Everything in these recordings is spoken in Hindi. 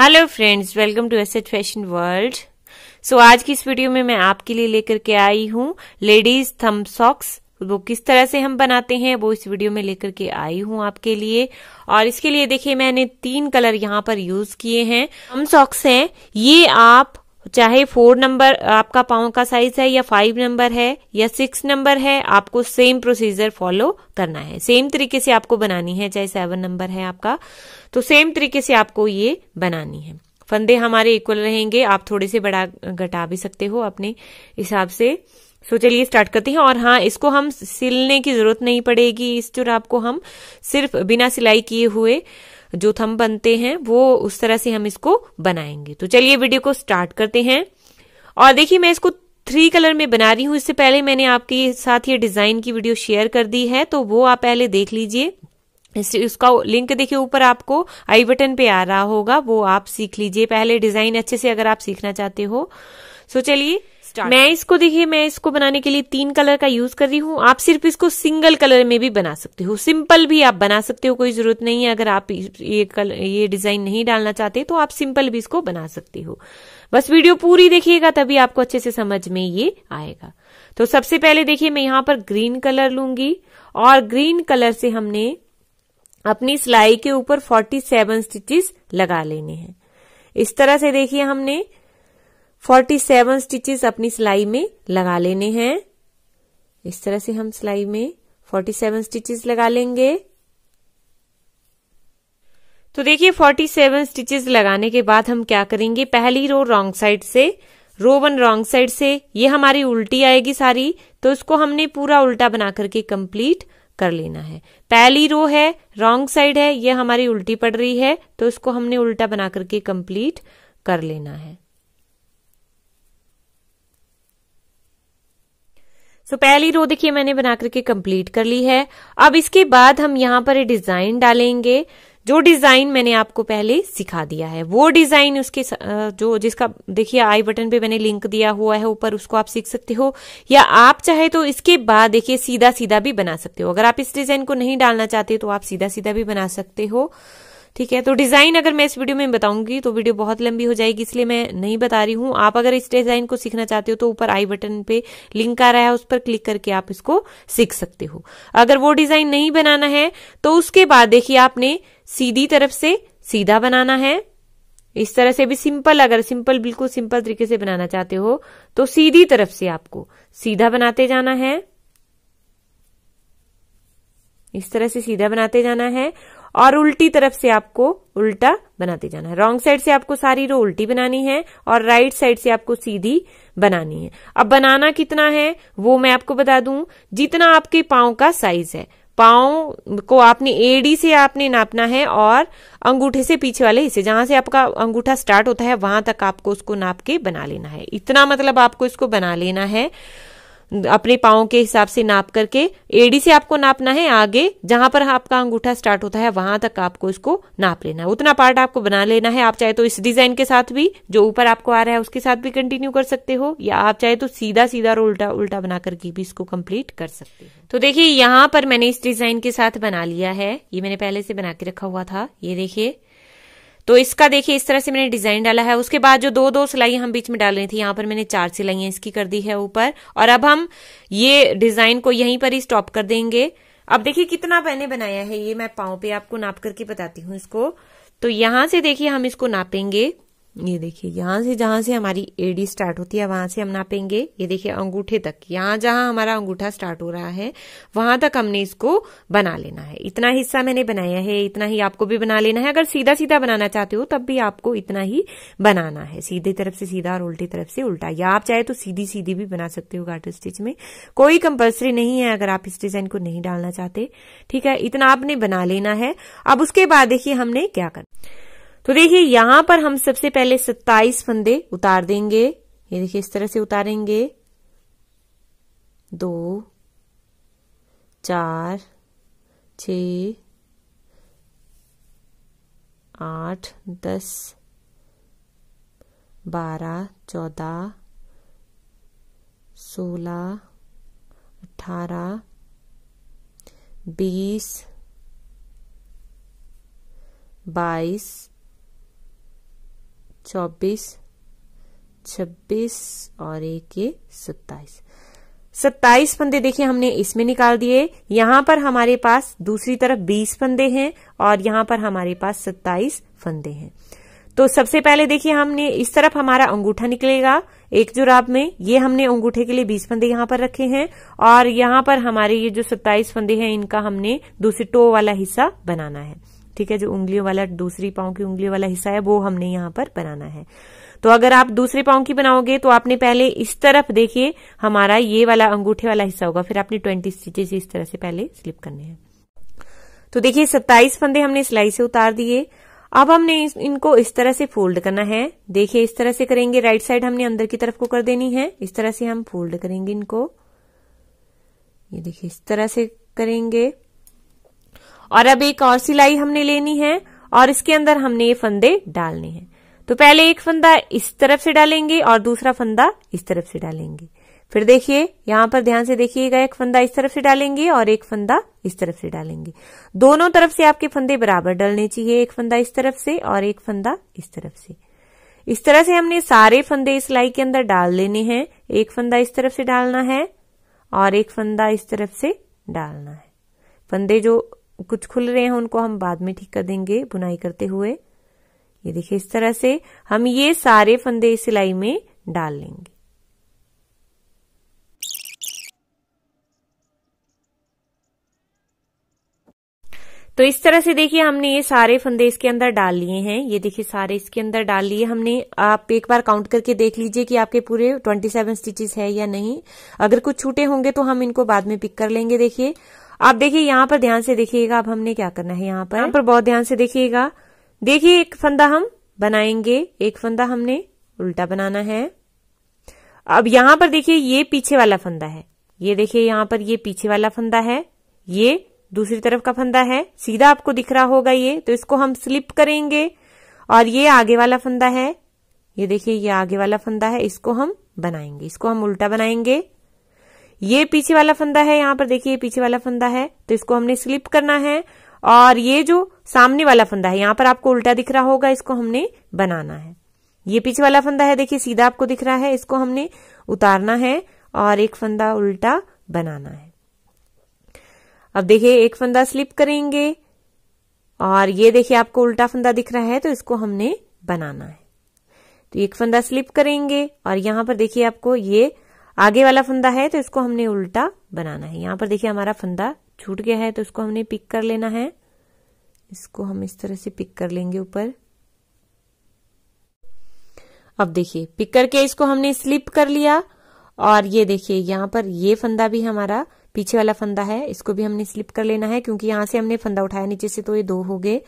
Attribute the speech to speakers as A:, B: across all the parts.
A: hello friends welcome to asset fashion world so आज की इस वीडियो में मैं आपके लिए लेकर के आई हूँ लेडीज थम सॉक्स वो किस तरह से हम बनाते हैं वो इस वीडियो में लेकर के आई हूँ आपके लिए और इसके लिए देखिए मैंने तीन कलर यहाँ पर यूज किए हैं थम सॉक्स हैं ये आप चाहे फोर नंबर आपका पाओ का साइज है या फाइव नंबर है या सिक्स नंबर है आपको सेम प्रोसीजर फॉलो करना है सेम तरीके से आपको बनानी है चाहे सेवन नंबर है आपका तो सेम तरीके से आपको ये बनानी है फंदे हमारे इक्वल रहेंगे आप थोड़े से बड़ा घटा भी सकते हो अपने हिसाब से सो चलिए स्टार्ट करते हैं और हाँ इसको हम सिलने की जरूरत नहीं पड़ेगी इस चुराब को हम सिर्फ बिना सिलाई किए हुए जो थम बनते हैं वो उस तरह से हम इसको बनाएंगे तो चलिए वीडियो को स्टार्ट करते हैं और देखिए मैं इसको थ्री कलर में बना रही हूं इससे पहले मैंने आपके साथ ये डिजाइन की वीडियो शेयर कर दी है तो वो आप पहले देख लीजिए इसका लिंक देखिए ऊपर आपको आई बटन पे आ रहा होगा वो आप सीख लीजिए पहले डिजाइन अच्छे से अगर आप सीखना चाहते हो सो चलिए स्टार्ट मैं इसको देखिए मैं इसको बनाने के लिए तीन कलर का यूज कर रही हूँ आप सिर्फ इसको सिंगल कलर में भी बना सकते हो सिंपल भी आप बना सकते हो कोई जरूरत नहीं है अगर आप ये कलर ये डिजाइन नहीं डालना चाहते तो आप सिंपल भी इसको बना सकते हो बस वीडियो पूरी देखिएगा तभी आपको अच्छे से समझ में ये आएगा तो सबसे पहले देखिए मैं यहाँ पर ग्रीन कलर लूंगी और ग्रीन कलर से हमने अपनी सिलाई के ऊपर 47 स्टिचेस लगा लेने हैं इस तरह से देखिए हमने फोर्टी सेवन स्टिचेस अपनी सिलाई में लगा लेने हैं इस तरह से हम सिलाई में फोर्टी सेवन स्टिचेस लगा लेंगे तो देखिए फोर्टी सेवन स्टिचेस लगाने के बाद हम क्या करेंगे पहली रो रॉन्ग साइड से रो वन रॉन्ग साइड से ये हमारी उल्टी आएगी सारी तो इसको हमने पूरा उल्टा बना करके कंप्लीट कर लेना है पहली रो है रॉन्ग साइड है ये हमारी उल्टी पड़ रही है तो इसको हमने उल्टा बना करके कंप्लीट कर लेना है सो so, पहली रो देखिए मैंने बना करके कंप्लीट कर ली है अब इसके बाद हम यहाँ पर डिजाइन डालेंगे जो डिजाइन मैंने आपको पहले सिखा दिया है वो डिजाइन उसके जो जिसका देखिए आई बटन पे मैंने लिंक दिया हुआ है ऊपर उसको आप सीख सकते हो या आप चाहे तो इसके बाद देखिए सीधा सीधा भी बना सकते हो अगर आप इस डिजाइन को नहीं डालना चाहते तो आप सीधा सीधा भी बना सकते हो ठीक है तो डिजाइन अगर मैं इस वीडियो में बताऊंगी तो वीडियो बहुत लंबी हो जाएगी इसलिए मैं नहीं बता रही हूं आप अगर इस डिजाइन को सीखना चाहते हो तो ऊपर आई बटन पे लिंक आ रहा है उस पर क्लिक करके आप इसको सीख सकते हो अगर वो डिजाइन नहीं बनाना है तो उसके बाद देखिए आपने सीधी तरफ से सीधा बनाना है इस तरह से भी सिंपल अगर सिंपल बिल्कुल सिंपल तरीके से बनाना चाहते हो तो सीधी तरफ से आपको सीधा बनाते जाना है इस तरह से सीधा बनाते जाना है और उल्टी तरफ से आपको उल्टा बनाते जाना है रॉन्ग साइड से आपको सारी रो उल्टी बनानी है और राइट साइड से आपको सीधी बनानी है अब बनाना कितना है वो मैं आपको बता दूं जितना आपके पाओ का साइज है पाओ को आपने एडी से आपने नापना है और अंगूठे से पीछे वाले हिस्से जहां से आपका अंगूठा स्टार्ट होता है वहां तक आपको उसको नाप के बना लेना है इतना मतलब आपको इसको बना लेना है अपने पाओ के हिसाब से नाप करके एडी से आपको नापना है आगे जहां पर आपका अंगूठा स्टार्ट होता है वहां तक आपको इसको नाप लेना है उतना पार्ट आपको बना लेना है आप चाहे तो इस डिजाइन के साथ भी जो ऊपर आपको आ रहा है उसके साथ भी कंटिन्यू कर सकते हो या आप चाहे तो सीधा सीधा और उल्टा उल्टा बना करके भी इसको कम्प्लीट कर सकते हो तो देखिये यहाँ पर मैंने इस डिजाइन के साथ बना लिया है ये मैंने पहले से बना के रखा हुआ था ये देखिए तो इसका देखिए इस तरह से मैंने डिजाइन डाला है उसके बाद जो दो दो सिलाई हम बीच में डाल रही थी यहां पर मैंने चार सिलाइया इसकी कर दी है ऊपर और अब हम ये डिजाइन को यहीं पर ही स्टॉप कर देंगे अब देखिए कितना मैंने बनाया है ये मैं पाओ पे आपको नाप करके बताती हूँ इसको तो यहां से देखिए हम इसको नापेंगे ये देखिए यहाँ से जहां से हमारी एडी स्टार्ट होती है वहां से हम नापेंगे ये देखिए अंगूठे तक यहाँ जहां हमारा अंगूठा स्टार्ट हो रहा है वहां तक हमने इसको बना लेना है इतना हिस्सा मैंने बनाया है इतना ही आपको भी बना लेना है अगर सीधा सीधा बनाना चाहते हो तब भी आपको इतना ही बनाना है सीधे तरफ से सीधा और उल्टी तरफ से उल्टा या आप चाहे तो सीधी सीधी भी बना सकते हो गार्ट स्टिच में कोई कंपल्सरी नहीं है अगर आप इस डिजाइन को नहीं डालना चाहते ठीक है इतना आपने बना लेना है अब उसके बाद देखिए हमने क्या करना तो देखिए यहां पर हम सबसे पहले 27 फंदे उतार देंगे ये देखिए इस तरह से उतारेंगे दो चार छ आठ दस बारह चौदह सोलह अठारह बीस बाईस चौबीस छब्बीस और एक ये सत्ताईस सत्ताईस फंदे देखिए हमने इसमें निकाल दिए यहां पर हमारे पास दूसरी तरफ बीस फंदे हैं और यहां पर हमारे पास सत्ताईस फंदे हैं तो सबसे पहले देखिए हमने इस तरफ हमारा अंगूठा निकलेगा एक जुराब में ये हमने अंगूठे के लिए बीस फंदे यहाँ पर रखे हैं और यहाँ पर हमारे ये जो सत्ताईस फंदे हैं इनका हमने दूसरे टो वाला हिस्सा बनाना है ठीक है जो उंगलियों वाला दूसरी पाओं की उंगली वाला हिस्सा है वो हमने यहाँ पर बनाना है तो अगर आप दूसरे पाओं की बनाओगे तो आपने पहले इस तरफ देखिए हमारा ये वाला अंगूठे वाला हिस्सा होगा फिर आपने ट्वेंटी स्टिचेज इस तरह से पहले स्लिप करने हैं तो देखिए सत्ताईस फंदे हमने सिलाई से उतार दिए अब हमने इनको इस तरह से फोल्ड करना है देखिए इस तरह से करेंगे राइट साइड हमने अंदर की तरफ को कर देनी है इस तरह से हम फोल्ड करेंगे इनको ये देखिए इस तरह से करेंगे और अब एक और सिलाई हमने लेनी है और इसके अंदर हमने ये फंदे डालने हैं तो पहले एक फंदा इस तरफ से डालेंगे और दूसरा फंदा इस तरफ से डालेंगे फिर देखिए यहां पर ध्यान से देखिएगा एक फंदा इस तरफ से डालेंगे और एक फंदा इस तरफ से डालेंगे दोनों तरफ से आपके फंदे बराबर डालने चाहिए एक फंदा इस तरफ से और एक फंदा इस तरफ से इस तरह से हमने सारे फंदे सिलाई के अंदर डाल लेने हैं एक फंदा इस तरफ से डालना है और एक फंदा इस तरफ से डालना है फंदे जो कुछ खुल रहे हैं उनको हम बाद में ठीक कर देंगे बुनाई करते हुए ये देखिए इस तरह से हम ये सारे फंदे सिलाई में डाल लेंगे तो इस तरह से देखिए हमने ये सारे फंदे इसके अंदर डाल लिए हैं ये देखिए सारे इसके अंदर डाल लिए हमने आप एक बार काउंट करके देख लीजिए कि आपके पूरे 27 स्टिचेस है या नहीं अगर कुछ छूटे होंगे तो हम इनको बाद में पिक कर लेंगे देखिए आप देखिए यहाँ पर ध्यान से देखिएगा अब हमने क्या करना है यहाँ पर यहाँ पर बहुत ध्यान से देखिएगा देखिए एक फंदा हम बनाएंगे एक फंदा हमने उल्टा बनाना है अब यहां पर देखिए ये पीछे वाला फंदा है ये देखिए यहाँ पर ये पीछे वाला फंदा है ये दूसरी तरफ का फंदा है सीधा आपको दिख रहा होगा ये तो इसको हम स्लिप करेंगे और ये आगे वाला फंदा है ये देखिए ये आगे वाला फंदा है इसको हम बनाएंगे इसको हम उल्टा बनाएंगे ये पीछे वाला फंदा है यहाँ पर देखिए पीछे वाला फंदा है तो इसको हमने स्लिप करना है और ये जो सामने वाला फंदा है यहाँ पर आपको उल्टा दिख रहा होगा इसको हमने बनाना है ये पीछे वाला फंदा है देखिए सीधा आपको दिख रहा है इसको हमने उतारना है और एक फंदा उल्टा बनाना है अब देखिए एक फंदा स्लिप करेंगे और ये देखिए आपको उल्टा फंदा दिख रहा है तो इसको हमने बनाना है तो एक फंदा स्लिप करेंगे और यहां पर देखिए आपको ये आगे वाला फंदा है तो इसको हमने उल्टा बनाना है यहां पर देखिए हमारा फंदा छूट गया है तो इसको हमने पिक कर लेना है इसको हम इस तरह से पिक कर लेंगे ऊपर अब देखिए पिक करके इसको हमने स्लिप कर लिया और ये देखिए यहां पर ये फंदा भी हमारा पीछे वाला फंदा है इसको भी हमने स्लिप कर लेना है क्योंकि यहां से हमने फंदा उठाया नीचे से तो ये दो हो गए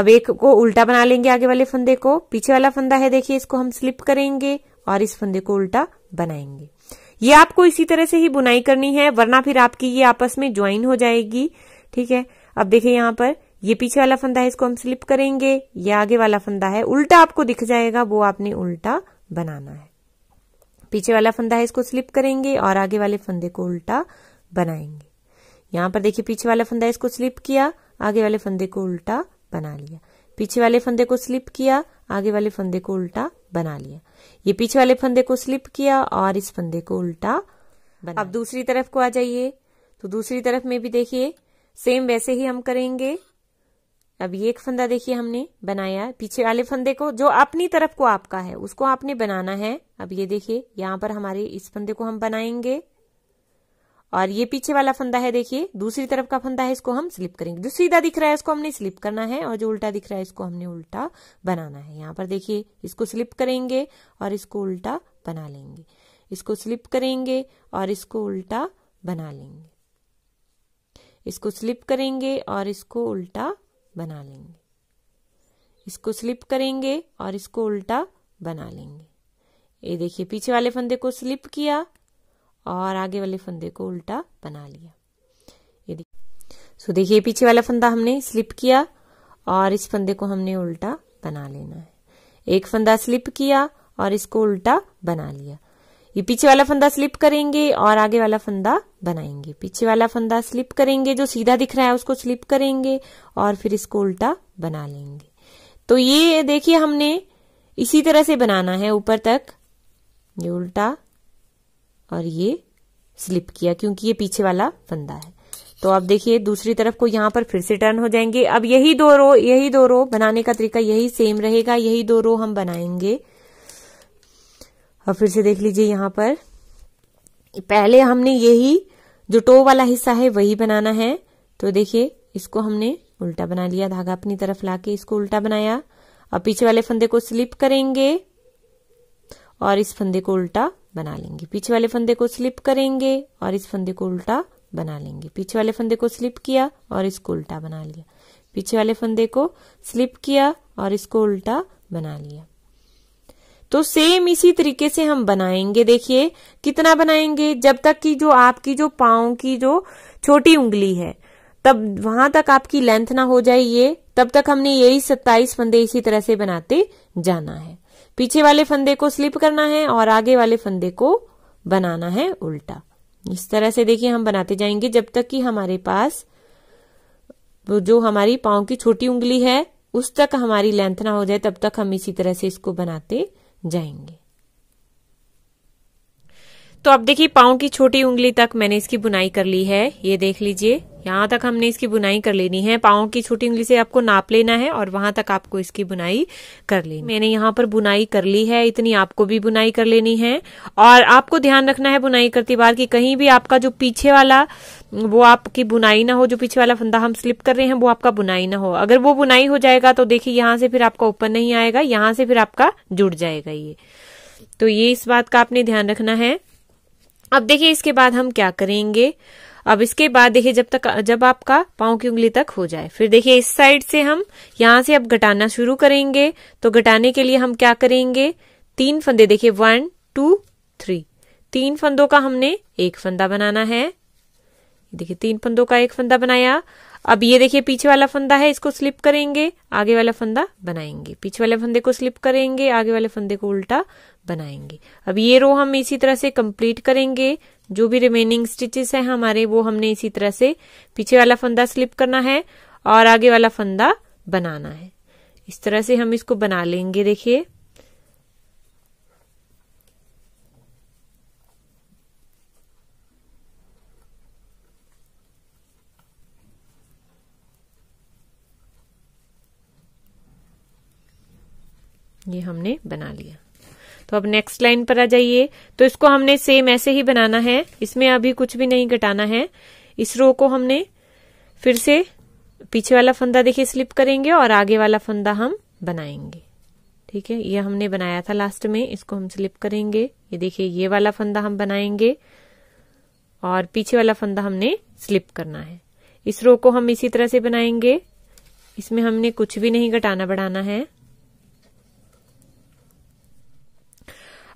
A: अब एक को उल्टा बना लेंगे आगे वाले फंदे को पीछे वाला फंदा है देखिए इसको हम स्लिप करेंगे और इस फंदे को उल्टा बनाएंगे ये आपको इसी तरह से ही बुनाई करनी है वरना फिर आपकी ये आपस में ज्वाइन हो जाएगी ठीक है अब देखिए यहाँ पर ये पीछे वाला फंदा है इसको हम स्लिप करेंगे ये आगे वाला फंदा है उल्टा आपको दिख जाएगा वो आपने उल्टा बनाना है पीछे वाला फंदा है इसको स्लिप करेंगे और आगे वाले फंदे को उल्टा बनाएंगे यहाँ पर देखिए पीछे वाला फंदा इसको स्लिप किया आगे वाले फंदे को उल्टा बना लिया पीछे वाले फंदे को स्लिप किया आगे वाले फंदे को उल्टा बना लिया ये पीछे वाले फंदे को स्लिप किया और इस फंदे को उल्टा बना अब दूसरी तरफ को आ जाइए तो दूसरी तरफ में भी देखिए सेम वैसे ही हम करेंगे अब ये एक फंदा देखिए हमने बनाया पीछे वाले फंदे को जो अपनी तरफ को आपका है उसको आपने बनाना है अब ये देखिए यहां पर हमारे इस फंदे को हम बनाएंगे और ये पीछे वाला फंदा है देखिए दूसरी तरफ का फंदा है इसको हम स्लिप करेंगे जो सीधा दिख रहा है इसको हमने स्लिप करना है और जो उल्टा दिख रहा है इसको हमने उल्टा बनाना है यहाँ पर देखिए इसको स्लिप करेंगे और इसको उल्टा बना लेंगे इसको स्लिप करेंगे और इसको उल्टा बना लेंगे इसको स्लिप करेंगे और इसको उल्टा बना लेंगे इसको स्लिप करेंगे और इसको उल्टा बना लेंगे ये देखिए पीछे वाले फंदे को स्लिप किया और आगे वाले फंदे को उल्टा बना लिया ये देखिए सो देखिए पीछे वाला फंदा हमने स्लिप किया और इस फंदे को हमने उल्टा बना लेना है एक फंदा स्लिप किया और इसको उल्टा बना लिया ये पीछे वाला फंदा स्लिप करेंगे और आगे वाला फंदा बनाएंगे पीछे वाला फंदा स्लिप करेंगे जो सीधा दिख रहा है उसको स्लिप करेंगे और फिर इसको उल्टा बना लेंगे तो ये देखिए हमने इसी तरह से बनाना है ऊपर तक ये उल्टा और ये स्लिप किया क्योंकि ये पीछे वाला फंदा है तो अब देखिए दूसरी तरफ को यहां पर फिर से टर्न हो जाएंगे अब यही दो रो यही दो रो बनाने का तरीका यही सेम रहेगा यही दो रो हम बनाएंगे और फिर से देख लीजिए यहां पर पहले हमने यही जो टो वाला हिस्सा है वही बनाना है तो देखिए इसको हमने उल्टा बना लिया धागा अपनी तरफ लाके इसको उल्टा बनाया अब पीछे वाले फंदे को स्लिप करेंगे और इस फंदे को उल्टा बना लेंगे पीछे वाले फंदे को स्लिप करेंगे और इस फंदे को उल्टा बना लेंगे पीछे वाले फंदे को स्लिप किया और इसको उल्टा बना लिया पीछे वाले फंदे को स्लिप किया और इसको उल्टा बना लिया तो सेम इसी तरीके से हम बनाएंगे देखिए कितना बनाएंगे जब तक कि जो आपकी जो पाओ की जो छोटी उंगली है तब वहां तक आपकी लेंथ ना हो जाए ये तब तक हमने यही सत्ताईस फंदे इसी तरह से बनाते जाना है पीछे वाले फंदे को स्लिप करना है और आगे वाले फंदे को बनाना है उल्टा इस तरह से देखिए हम बनाते जाएंगे जब तक कि हमारे पास जो हमारी पाओ की छोटी उंगली है उस तक हमारी लेंथ ना हो जाए तब तक हम इसी तरह से इसको बनाते जाएंगे तो अब देखिए पाओ की छोटी उंगली तक मैंने इसकी बुनाई कर ली है ये देख लीजिए यहाँ तक हमने इसकी बुनाई कर लेनी है पाओ की छोटी उंगली से आपको नाप लेना है और वहां तक आपको इसकी बुनाई कर लेनी मैंने यहाँ पर बुनाई कर ली है इतनी आपको भी बुनाई कर लेनी है और आपको ध्यान रखना है बुनाई करती बार की कहीं भी आपका जो पीछे वाला वो आपकी बुनाई ना हो जो पीछे वाला फंदा हम स्लिप कर रहे हैं वो आपका बुनाई ना हो अगर वो बुनाई हो जाएगा तो देखिए यहाँ से फिर आपका ऊपर नहीं आएगा यहाँ से फिर आपका जुड़ जाएगा ये तो ये इस बात का आपने ध्यान रखना है अब देखिए इसके बाद हम क्या करेंगे अब इसके बाद देखिए जब तक जब आपका पाँव की उंगली तक हो जाए फिर देखिए इस साइड से हम यहां से अब घटाना शुरू करेंगे तो घटाने के लिए हम क्या करेंगे तीन फंदे देखिए वन टू थ्री तीन फंदों का हमने एक फंदा बनाना है देखिए तीन फंदों का एक फंदा बनाया अब ये देखिए पीछे वाला फंदा है इसको स्लिप करेंगे आगे वाला फंदा बनाएंगे पीछे वाले फंदे को स्लिप करेंगे आगे वाले फंदे को उल्टा बनाएंगे अब ये रो हम इसी तरह से कंप्लीट करेंगे जो भी रिमेनिंग स्टिचेस है हमारे वो हमने इसी तरह से पीछे वाला फंदा स्लिप करना है और आगे वाला फंदा बनाना है इस तरह से हम इसको बना लेंगे देखिए ये हमने बना लिया तो अब नेक्स्ट लाइन पर आ जाइए तो इसको हमने सेम ऐसे ही बनाना है इसमें अभी कुछ भी नहीं घटाना है इस रो को हमने फिर से पीछे वाला फंदा देखिए स्लिप करेंगे और आगे वाला फंदा हम बनाएंगे ठीक है ये हमने बनाया था लास्ट में इसको हम स्लिप करेंगे ये देखिए ये वाला फंदा हम बनाएंगे और पीछे वाला फंदा हमने स्लिप करना है इस रो को हम इसी तरह से बनाएंगे इसमें हमने कुछ भी नहीं घटाना बढ़ाना है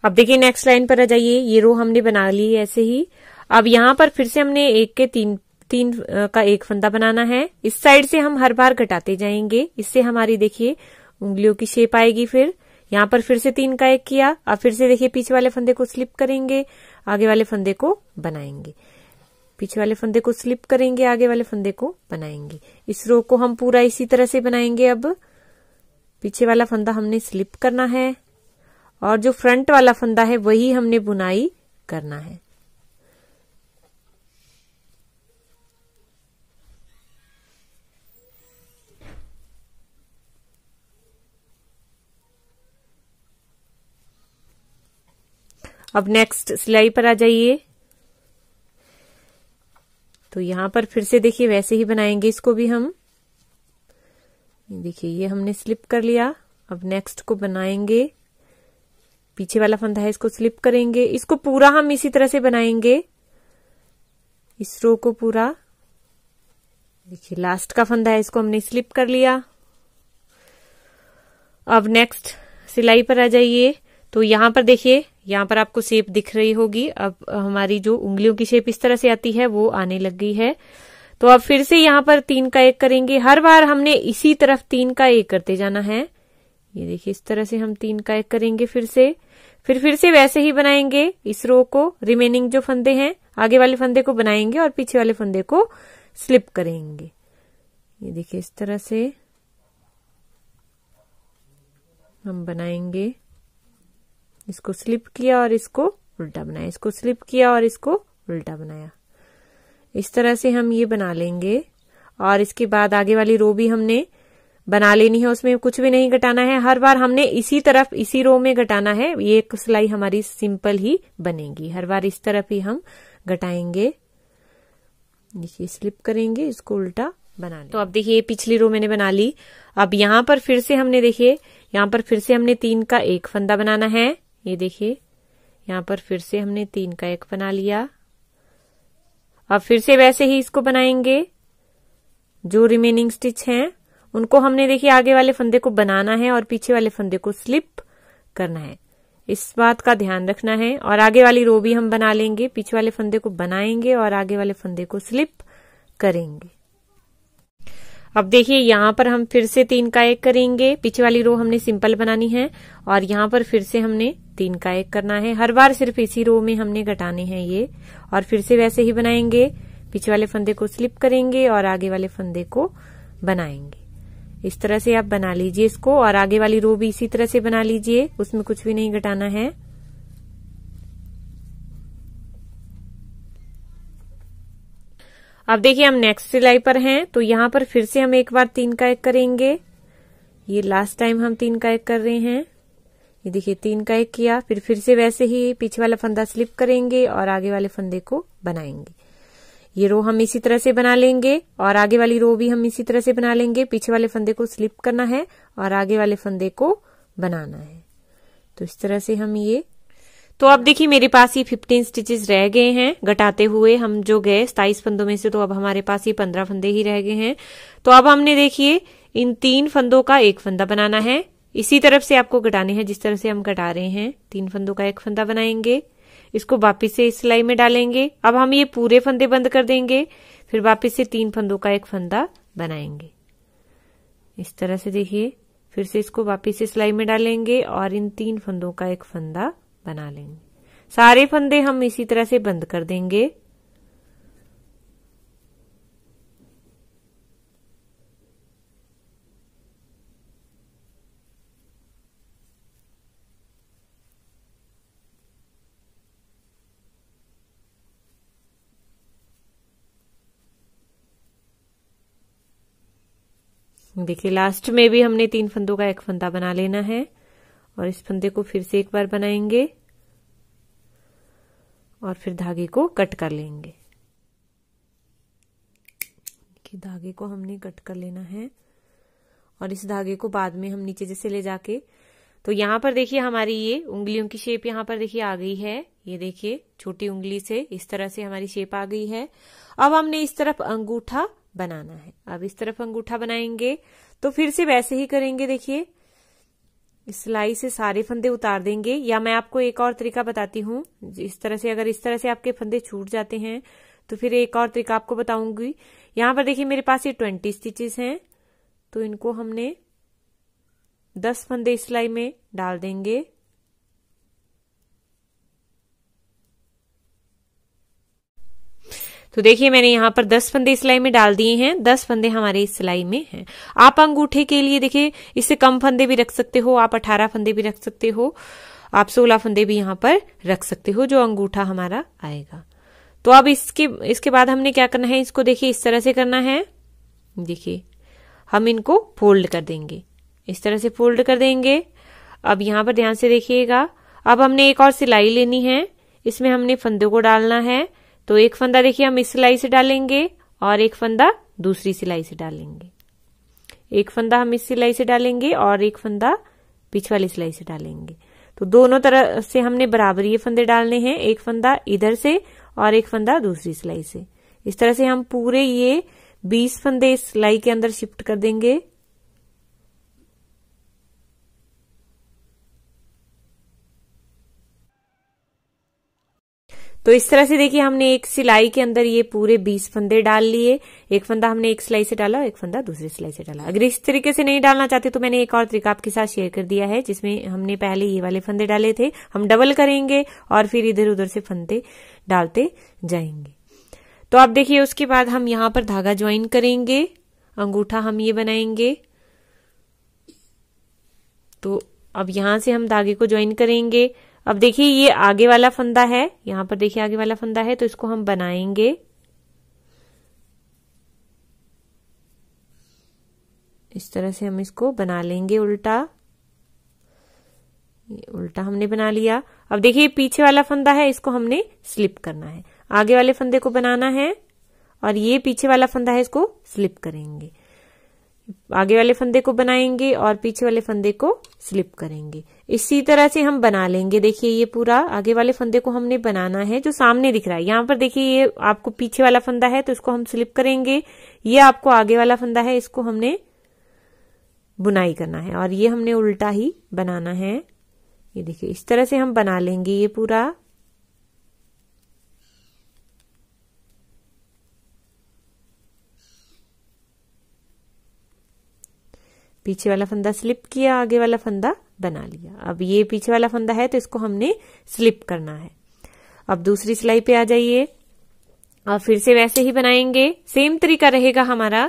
A: अब देखिए नेक्स्ट लाइन पर आ जाइए ये रो हमने बना ली है ऐसे ही अब यहां पर फिर से हमने एक के तीन तीन का एक फंदा बनाना है इस साइड से हम हर बार घटाते जाएंगे इससे हमारी देखिए उंगलियों की शेप आएगी फिर यहां पर फिर से तीन का एक किया अब फिर से देखिए पीछे वाले फंदे को स्लिप करेंगे आगे वाले फंदे को बनाएंगे पीछे वाले फंदे को स्लिप करेंगे आगे वाले फंदे को बनाएंगे इस रो को हम पूरा इसी तरह से बनाएंगे अब पीछे वाला फंदा हमने स्लिप करना है और जो फ्रंट वाला फंदा है वही हमने बुनाई करना है अब नेक्स्ट सिलाई पर आ जाइए तो यहां पर फिर से देखिए वैसे ही बनाएंगे इसको भी हम देखिए ये हमने स्लिप कर लिया अब नेक्स्ट को बनाएंगे पीछे वाला फंदा है इसको स्लिप करेंगे इसको पूरा हम इसी तरह से बनाएंगे इस रो को पूरा देखिए लास्ट का फंदा है इसको हमने स्लिप कर लिया अब नेक्स्ट सिलाई पर आ जाइए तो यहां पर देखिए यहां पर आपको शेप दिख रही होगी अब हमारी जो उंगलियों की शेप इस तरह से आती है वो आने लग गई है तो अब फिर से यहां पर तीन का एक करेंगे हर बार हमने इसी तरफ तीन का एक करते जाना है ये देखिए इस तरह से हम तीन का एक करेंगे फिर से फिर फिर से वैसे ही बनाएंगे इस रो को रिमेनिंग जो फंदे हैं आगे वाले फंदे को बनाएंगे और पीछे वाले फंदे को स्लिप करेंगे ये देखिए इस तरह से हम बनाएंगे इसको स्लिप किया और इसको उल्टा बनाया इसको स्लिप किया और इसको उल्टा बनाया इस तरह से हम ये बना लेंगे और इसके बाद आगे वाली रो भी हमने बना लेनी है उसमें कुछ भी नहीं घटाना है हर बार हमने इसी तरफ इसी रो में घटाना है ये एक सिलाई हमारी सिंपल ही बनेगी हर बार इस तरफ ही हम घटाएंगे देखिए स्लिप करेंगे इसको उल्टा बना तो अब देखिए पिछली रो मैंने बना ली अब यहां पर फिर से हमने देखिए यहां पर फिर से हमने तीन का एक फंदा बनाना है ये देखिए यहां पर फिर से हमने तीन का एक बना लिया अब फिर से वैसे ही इसको बनाएंगे जो रिमेनिंग स्टिच हैं उनको हमने देखिए आगे वाले फंदे को बनाना है और पीछे वाले फंदे को स्लिप करना है इस बात का ध्यान रखना है और आगे वाली रो भी हम बना लेंगे पीछे वाले फंदे को बनाएंगे और आगे वाले फंदे को स्लिप करेंगे अब देखिए यहां पर हम फिर से तीन का एक करेंगे पीछे वाली रो हमने सिंपल बनानी है और यहां पर फिर से हमने तीन का एक करना है हर बार सिर्फ इसी रो में हमने घटाने हैं ये और फिर से वैसे ही बनाएंगे पीछे वाले फंदे को स्लिप करेंगे और आगे वाले फंदे को बनाएंगे इस तरह से आप बना लीजिए इसको और आगे वाली रो भी इसी तरह से बना लीजिए उसमें कुछ भी नहीं घटाना है अब देखिए हम नेक्स्ट सिलाई पर हैं तो यहां पर फिर से हम एक बार तीन का एक करेंगे ये लास्ट टाइम हम तीन का एक कर रहे हैं ये देखिए तीन का एक किया फिर फिर से वैसे ही पीछे वाला फंदा स्लिप करेंगे और आगे वाले फंदे को बनाएंगे ये रो हम इसी तरह से बना लेंगे और आगे वाली रो भी हम इसी तरह से बना लेंगे पीछे वाले फंदे को स्लिप करना है और आगे वाले फंदे को बनाना है तो इस तरह से हम ये तो अब देखिए मेरे पास ये 15 स्टिचेस रह गए हैं घटाते हुए हम जो गए सताइस फंदों में से तो अब हमारे पास ये 15 फंदे ही रह गए हैं तो अब हमने देखिए इन तीन फंदों का एक फंदा बनाना है इसी तरफ से आपको घटाने हैं जिस तरह से हम घटा रहे हैं तीन फंदों का एक फंदा बनाएंगे इसको वापिस से इस सिलाई में डालेंगे अब हम ये पूरे फंदे बंद कर देंगे फिर वापिस से तीन फंदों का एक फंदा बनाएंगे इस तरह से देखिए फिर से इसको वापिस से सिलाई में डालेंगे और इन तीन फंदों का एक फंदा बना लेंगे सारे फंदे हम इसी तरह से बंद कर देंगे देखिए लास्ट में भी हमने तीन फंदों का एक फंदा बना लेना है और इस फंदे को फिर से एक बार बनाएंगे और फिर धागे को कट कर लेंगे कि धागे को हमने कट कर लेना है और इस धागे को बाद में हम नीचे जैसे ले जाके तो यहां पर देखिए हमारी ये उंगलियों की शेप यहां पर देखिए आ गई है ये देखिए छोटी उंगली से इस तरह से हमारी शेप आ गई है अब हमने इस तरफ अंगूठा बनाना है अब इस तरफ अंगूठा बनाएंगे तो फिर से वैसे ही करेंगे देखिए सिलाई से सारे फंदे उतार देंगे या मैं आपको एक और तरीका बताती हूँ इस तरह से अगर इस तरह से आपके फंदे छूट जाते हैं तो फिर एक और तरीका आपको बताऊंगी यहां पर देखिए मेरे पास ये ट्वेंटी स्टिचेस हैं तो इनको हमने दस फंदे सिलाई में डाल देंगे तो देखिए मैंने यहाँ पर दस फंदे सिलाई में डाल दिए हैं दस फंदे हमारे इस सिलाई में हैं आप अंगूठे के लिए देखिए इससे कम फंदे भी रख सकते हो आप अठारह फंदे भी रख सकते हो आप सोलह फंदे भी यहाँ पर रख सकते हो जो अंगूठा हमारा आएगा तो अब इसके इसके बाद हमने क्या करना है इसको देखिए इस तरह से करना है देखिए हम इनको फोल्ड कर देंगे इस तरह से फोल्ड कर देंगे अब यहाँ पर ध्यान से देखिएगा अब हमने एक और सिलाई लेनी है इसमें हमने फंदे को डालना है तो एक फंदा देखिए हम इस सिलाई से डालेंगे और एक फंदा दूसरी सिलाई से डालेंगे एक फंदा हम इस सिलाई से डालेंगे और एक फंदा पिछ वाली सिलाई से डालेंगे तो दोनों तरह से हमने बराबर ये फंदे डालने हैं एक फंदा इधर से और एक फंदा दूसरी सिलाई से इस तरह से हम पूरे ये बीस फंदे इस सिलाई के अंदर शिफ्ट कर देंगे तो इस तरह से देखिए हमने एक सिलाई के अंदर ये पूरे बीस फंदे डाल लिए एक फंदा हमने एक सिलाई से डाला एक फंदा दूसरी सिलाई से डाला अगर इस तरीके से नहीं डालना चाहते तो मैंने एक और तरीका आपके साथ शेयर कर दिया है जिसमें हमने पहले ये वाले फंदे डाले थे हम डबल करेंगे और फिर इधर उधर से फंदे डालते जाएंगे तो आप देखिए उसके बाद हम यहां पर धागा ज्वाइन करेंगे अंगूठा हम ये बनाएंगे तो अब यहां से हम धागे को ज्वाइन करेंगे अब देखिए ये आगे वाला फंदा है यहां पर देखिए आगे वाला फंदा है तो इसको हम बनाएंगे इस तरह से हम इसको बना लेंगे उल्टा ये उल्टा हमने बना लिया अब देखिए पीछे वाला फंदा है इसको हमने स्लिप करना है आगे वाले फंदे को बनाना है और ये पीछे वाला फंदा है इसको स्लिप करेंगे आगे वाले फंदे को बनाएंगे और पीछे वाले फंदे को स्लिप करेंगे इसी तरह से हम बना लेंगे देखिए ये पूरा आगे वाले फंदे को हमने बनाना है जो सामने दिख रहा है यहाँ पर देखिए ये आपको पीछे वाला फंदा है तो इसको हम स्लिप करेंगे ये आपको आगे वाला फंदा है इसको हमने बुनाई करना है और ये हमने उल्टा ही बनाना है ये देखिए इस तरह से हम बना लेंगे ये पूरा पीछे वाला फंदा स्लिप किया आगे वाला फंदा बना लिया अब ये पीछे वाला फंदा है तो इसको हमने स्लिप करना है अब दूसरी सिलाई पे आ जाइए और फिर से वैसे ही बनाएंगे सेम तरीका रहेगा हमारा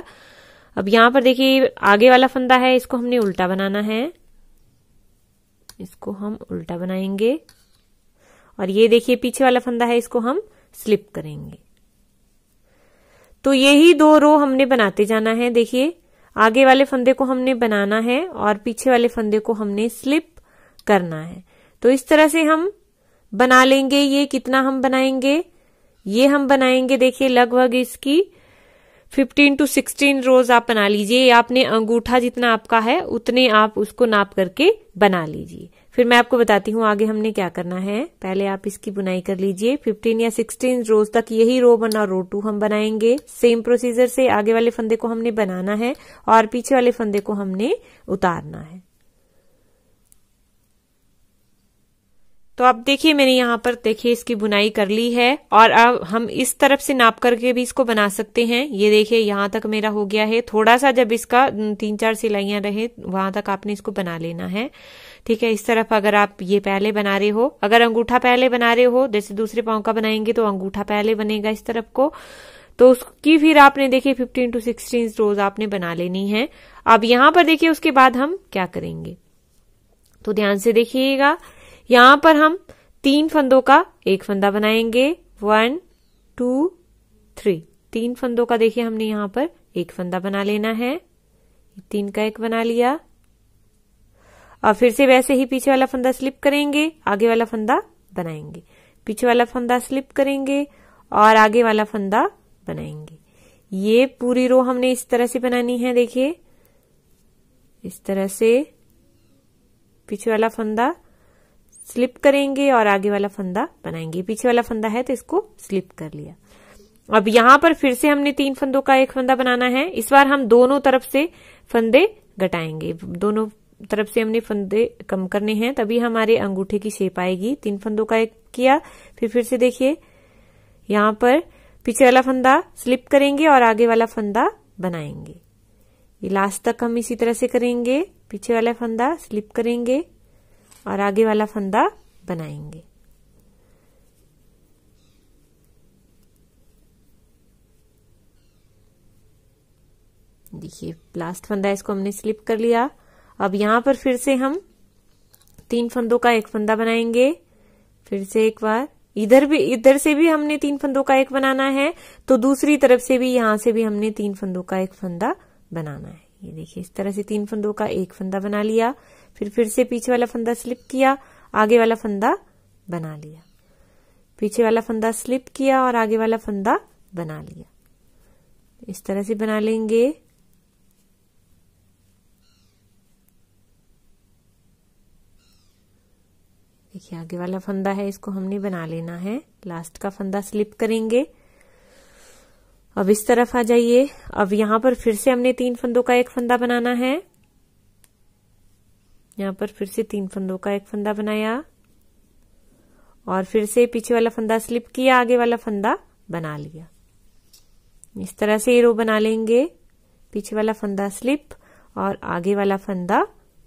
A: अब यहां पर देखिए आगे वाला फंदा है इसको हमने उल्टा बनाना है इसको हम उल्टा बनाएंगे और ये देखिए पीछे वाला फंदा है इसको हम स्लिप करेंगे तो यही दो रो हमने बनाते जाना है देखिए आगे वाले फंदे को हमने बनाना है और पीछे वाले फंदे को हमने स्लिप करना है तो इस तरह से हम बना लेंगे ये कितना हम बनाएंगे ये हम बनाएंगे देखिए लगभग इसकी 15 टू 16 रोज आप बना लीजिए या आपने अंगूठा जितना आपका है उतने आप उसको नाप करके बना लीजिए फिर मैं आपको बताती हूँ आगे हमने क्या करना है पहले आप इसकी बुनाई कर लीजिए 15 या 16 रोज तक यही रो वन और रो टू हम बनाएंगे सेम प्रोसीजर से आगे वाले फंदे को हमने बनाना है और पीछे वाले फंदे को हमने उतारना है तो अब देखिए मैंने यहाँ पर देखिए इसकी बुनाई कर ली है और अब हम इस तरफ से नाप करके भी इसको बना सकते हैं ये देखिए यहाँ तक मेरा हो गया है थोड़ा सा जब इसका तीन चार सिलाइयां रहे वहां तक आपने इसको बना लेना है ठीक है इस तरफ अगर आप ये पहले बना रहे हो अगर अंगूठा पहले बना रहे हो जैसे दूसरे पाँव का बनाएंगे तो अंगूठा पहले बनेगा इस तरफ को तो उसकी फिर आपने देखिए फिफ्टीन टू सिक्सटीन रोज आपने बना लेनी है अब यहाँ पर देखिए उसके बाद हम क्या करेंगे तो ध्यान से देखिएगा यहां पर हम तीन फंदों का एक फंदा बनाएंगे वन टू थ्री तीन फंदों का देखिए हमने यहां पर एक फंदा बना लेना है तीन का एक बना लिया और फिर से वैसे ही पीछे वाला फंदा स्लिप करेंगे आगे वाला फंदा बनाएंगे पीछे वाला फंदा स्लिप करेंगे और आगे वाला फंदा बनाएंगे ये पूरी रो हमने इस तरह से बनानी है देखिए इस तरह से पीछे वाला फंदा स्लिप करेंगे और आगे वाला फंदा बनाएंगे पीछे वाला फंदा है तो इसको स्लिप कर लिया अब यहां पर फिर से हमने तीन फंदों का एक फंदा बनाना है इस बार हम दोनों तरफ से फंदे घटाएंगे दोनों तरफ से हमने फंदे कम करने हैं तभी हमारे अंगूठे की शेप आएगी तीन फंदों का एक किया फिर फिर से देखिए यहां पर पीछे वाला फंदा स्लिप करेंगे और आगे वाला फंदा बनाएंगे ये लास्ट तक हम इसी तरह से करेंगे पीछे वाला फंदा स्लिप करेंगे और आगे वाला फंदा बनाएंगे देखिए लास्ट फंदा इसको हमने स्लिप कर लिया अब यहां पर फिर से हम तीन फंदों का एक फंदा बनाएंगे फिर से एक बार इधर भी इधर से भी हमने तीन फंदों का एक बनाना है तो दूसरी तरफ से भी यहां से भी हमने तीन फंदों का एक फंदा बनाना है ये देखिए इस तरह से तीन फंदों का एक फंदा बना लिया फिर फिर से पीछे वाला फंदा स्लिप किया आगे वाला फंदा बना लिया पीछे वाला फंदा स्लिप किया और आगे वाला फंदा बना लिया इस तरह से बना लेंगे देखिए आगे वाला फंदा है इसको हमने बना लेना है लास्ट का फंदा स्लिप करेंगे अब इस तरफ आ जाइए अब यहां पर फिर से हमने तीन फंदों का एक फंदा बनाना है यहां पर फिर से तीन फंदों का एक फंदा बनाया और फिर से पीछे वाला फंदा स्लिप किया आगे वाला फंदा बना लिया इस तरह से ये रो बना लेंगे पीछे वाला फंदा स्लिप और आगे वाला फंदा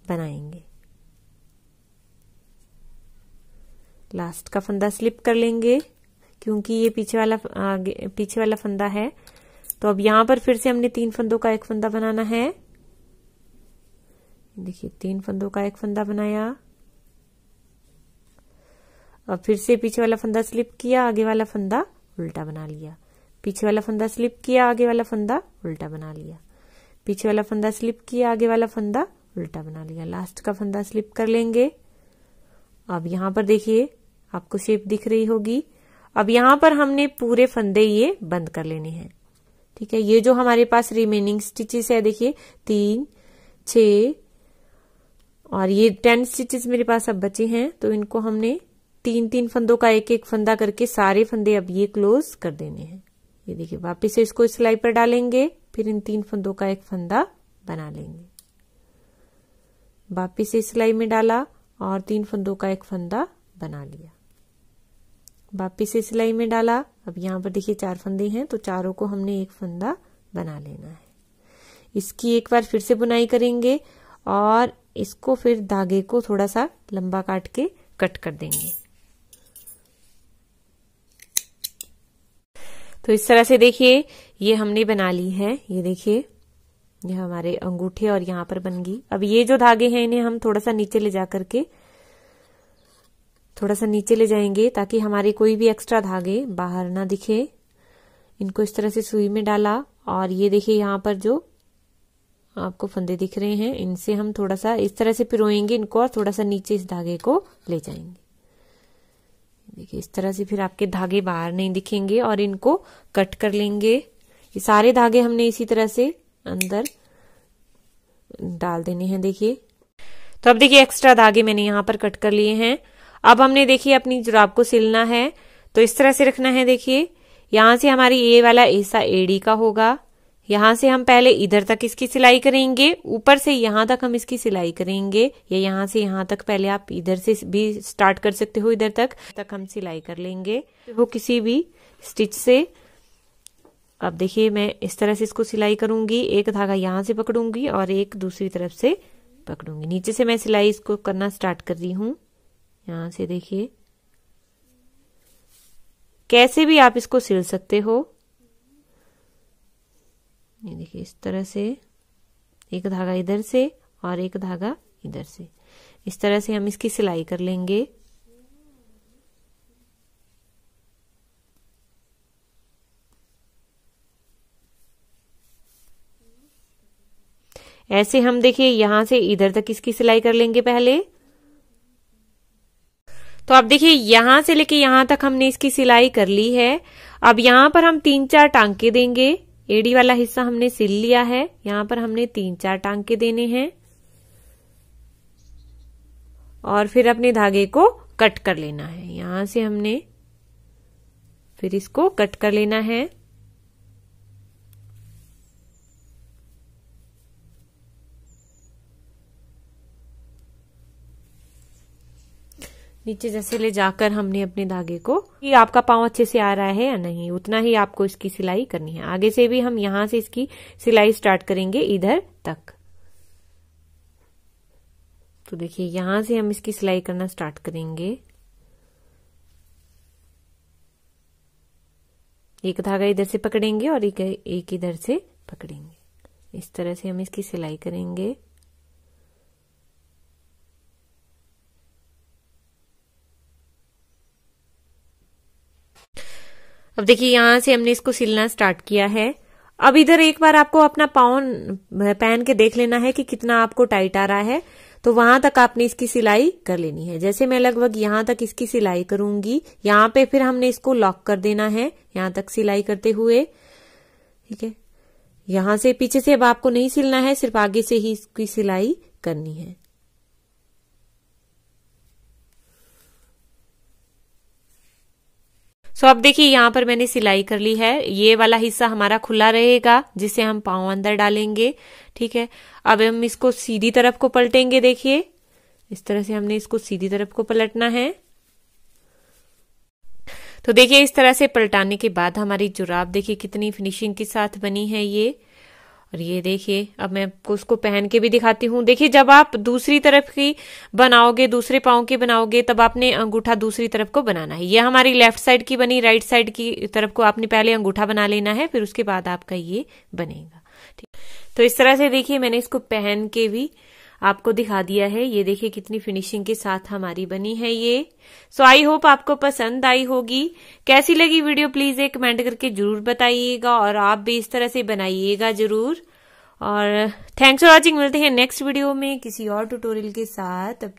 A: बनाएंगे लास्ट का फंदा स्लिप कर लेंगे क्योंकि ये पीछे वाला पीछे वाला फंदा है तो अब यहां पर फिर से हमने तीन फंदों का एक फंदा बनाना है देखिए तीन फंदों का एक फंदा बनाया अब फिर से पीछे वाला फंदा स्लिप किया आगे वाला फंदा उल्टा बना लिया पीछे वाला फंदा स्लिप किया आगे वाला फंदा उल्टा बना लिया पीछे वाला फंदा स्लिप किया आगे वाला फंदा उल्टा बना लिया लास्ट का फंदा स्लिप कर लेंगे अब यहां पर देखिए आपको शेप दिख रही होगी अब यहां पर हमने पूरे फंदे ये बंद कर लेने हैं ठीक है ये जो हमारे पास रिमेनिंग स्टिचेस है देखिए तीन छ और ये टेन स्टिचेस मेरे पास अब बचे हैं तो इनको हमने तीन तीन फंदों का एक एक फंदा करके सारे फंदे अब ये क्लोज कर देने हैं ये देखिए वापिस से इसको सिलाई पर डालेंगे फिर इन तीन फंदों का एक फंदा बना लेंगे वापिस से सिलाई में डाला और तीन फंदों का एक फंदा बना लिया वापिस से सिलाई में डाला अब यहाँ पर देखिए चार फंदे हैं तो चारों को हमने एक फंदा बना लेना है इसकी एक बार फिर से बुनाई करेंगे और इसको फिर धागे को थोड़ा सा लंबा काट के कट कर देंगे तो इस तरह से देखिए ये हमने बना ली है ये देखिए ये हमारे अंगूठे और यहाँ पर बन गई अब ये जो धागे हैं इन्हें हम थोड़ा सा नीचे ले जाकर के थोड़ा सा नीचे ले जाएंगे ताकि हमारे कोई भी एक्स्ट्रा धागे बाहर ना दिखे इनको इस तरह से सुई में डाला और ये देखिए यहाँ पर जो आपको फंदे दिख रहे हैं इनसे हम थोड़ा सा इस तरह से पिरोएंगे इनको और थोड़ा सा नीचे इस धागे को ले जाएंगे देखिए इस तरह से फिर आपके धागे बाहर नहीं दिखेंगे और इनको कट कर लेंगे ये सारे धागे हमने इसी तरह से अंदर डाल देने हैं देखिए तो अब देखिए एक्स्ट्रा धागे मैंने यहाँ पर कट कर लिए हैं अब हमने देखिए अपनी जुराब को सिलना है तो इस तरह से रखना है देखिए यहां से हमारी ए वाला हिस्सा एडी का होगा यहां से हम पहले इधर तक इसकी सिलाई करेंगे ऊपर से यहां तक हम इसकी सिलाई करेंगे या यहां से यहां तक पहले आप इधर से भी स्टार्ट कर सकते हो इधर तक तक हम सिलाई कर लेंगे वो किसी भी स्टिच से अब देखिए मैं इस तरह से इसको सिलाई करूंगी एक धागा यहां से पकड़ूंगी और एक दूसरी तरफ से पकड़ूंगी नीचे से मैं सिलाई इसको करना स्टार्ट कर रही हूं यहां से देखिए कैसे भी आप इसको सिल सकते हो ये देखिए इस तरह से एक धागा इधर से और एक धागा इधर से इस तरह से हम इसकी सिलाई कर लेंगे ऐसे हम देखिए यहां से इधर तक इसकी सिलाई कर लेंगे पहले तो आप देखिए यहां से लेके यहां तक हमने इसकी सिलाई कर ली है अब यहां पर हम तीन चार टांके देंगे एडी वाला हिस्सा हमने सिल लिया है यहां पर हमने तीन चार टांके देने हैं और फिर अपने धागे को कट कर लेना है यहां से हमने फिर इसको कट कर लेना है नीचे जैसे ले जाकर हमने अपने धागे को कि आपका पाँव अच्छे से आ रहा है या नहीं उतना ही आपको इसकी सिलाई करनी है आगे से भी हम यहाँ से इसकी सिलाई स्टार्ट करेंगे इधर तक तो देखिए यहाँ से हम इसकी सिलाई करना स्टार्ट करेंगे एक धागा इधर से पकड़ेंगे और एक, एक इधर से पकड़ेंगे इस तरह से हम इसकी सिलाई करेंगे अब देखिए यहां से हमने इसको सिलना स्टार्ट किया है अब इधर एक बार आपको अपना पाउन पैन के देख लेना है कि कितना आपको टाइट आ रहा है तो वहां तक आपने इसकी सिलाई कर लेनी है जैसे मैं लगभग यहाँ तक इसकी सिलाई करूंगी यहाँ पे फिर हमने इसको लॉक कर देना है यहाँ तक सिलाई करते हुए ठीक है यहां से पीछे से अब आपको नहीं सिलना है सिर्फ आगे से ही इसकी सिलाई करनी है सो अब देखिए यहाँ पर मैंने सिलाई कर ली है ये वाला हिस्सा हमारा खुला रहेगा जिसे हम पाँव अंदर डालेंगे ठीक है अब हम इसको सीधी तरफ को पलटेंगे देखिए इस तरह से हमने इसको सीधी तरफ को पलटना है तो देखिए इस तरह से पलटाने के बाद हमारी जुराब देखिए कितनी फिनिशिंग के साथ बनी है ये और ये देखिए अब मैं आपको उसको पहन के भी दिखाती हूँ देखिए जब आप दूसरी तरफ की बनाओगे दूसरे पाओ की बनाओगे तब आपने अंगूठा दूसरी तरफ को बनाना है ये हमारी लेफ्ट साइड की बनी राइट साइड की तरफ को आपने पहले अंगूठा बना लेना है फिर उसके बाद आपका ये बनेगा ठीक तो इस तरह से देखिए मैंने इसको पहन के भी आपको दिखा दिया है ये देखिए कितनी फिनिशिंग के साथ हमारी बनी है ये सो आई होप आपको पसंद आई होगी कैसी लगी वीडियो प्लीज एक कमेंट करके जरूर बताइएगा और आप भी इस तरह से बनाइएगा जरूर और थैंक्स फॉर वॉचिंग मिलते हैं नेक्स्ट वीडियो में किसी और ट्यूटोरियल के साथ